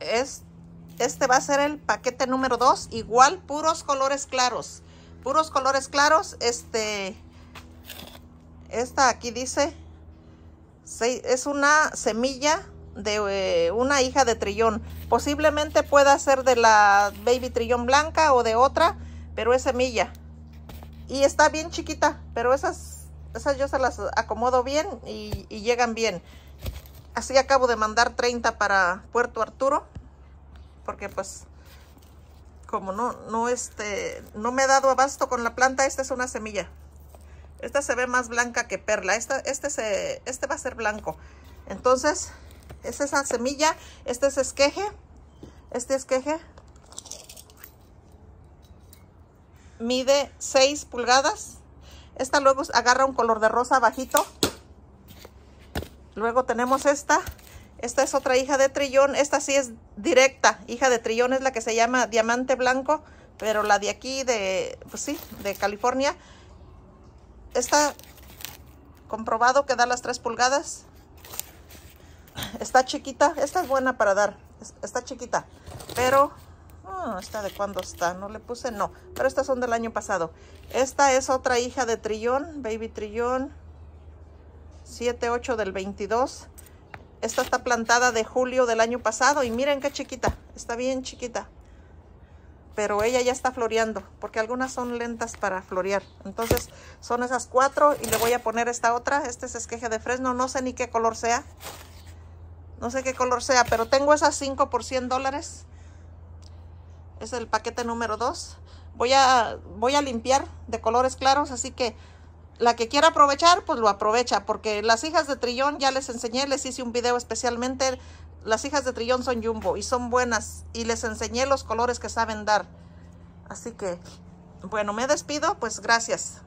es, este va a ser el paquete número 2. Igual puros colores claros. Puros colores claros. Este, esta aquí dice, es una semilla de eh, una hija de trillón. Posiblemente pueda ser de la baby trillón blanca o de otra, pero es semilla. Y está bien chiquita, pero esas, esas yo se las acomodo bien y llegan bien así acabo de mandar 30 para Puerto Arturo porque pues como no no este no me he dado abasto con la planta esta es una semilla esta se ve más blanca que perla esta este se este va a ser blanco entonces es esa semilla este es esqueje este esqueje mide 6 pulgadas esta luego agarra un color de rosa bajito Luego tenemos esta. Esta es otra hija de trillón. Esta sí es directa. Hija de trillón es la que se llama diamante blanco. Pero la de aquí, de, pues sí, de California. Está comprobado que da las 3 pulgadas. Está chiquita. Esta es buena para dar. Está chiquita. Pero ah, ¿Esta de cuándo está? No le puse, no. Pero estas son del año pasado. Esta es otra hija de Trillón, Baby Trillón. 7-8 del 22. Esta está plantada de julio del año pasado y miren qué chiquita, está bien chiquita. Pero ella ya está floreando, porque algunas son lentas para florear. Entonces son esas cuatro y le voy a poner esta otra. Este es esqueje de fresno, no sé ni qué color sea. No sé qué color sea, pero tengo esas 5 por 100 dólares. Es el paquete número 2. Voy a, voy a limpiar de colores claros, así que la que quiera aprovechar, pues lo aprovecha, porque las hijas de Trillón, ya les enseñé, les hice un video especialmente, las hijas de Trillón son jumbo y son buenas, y les enseñé los colores que saben dar. Así que, bueno, me despido, pues gracias.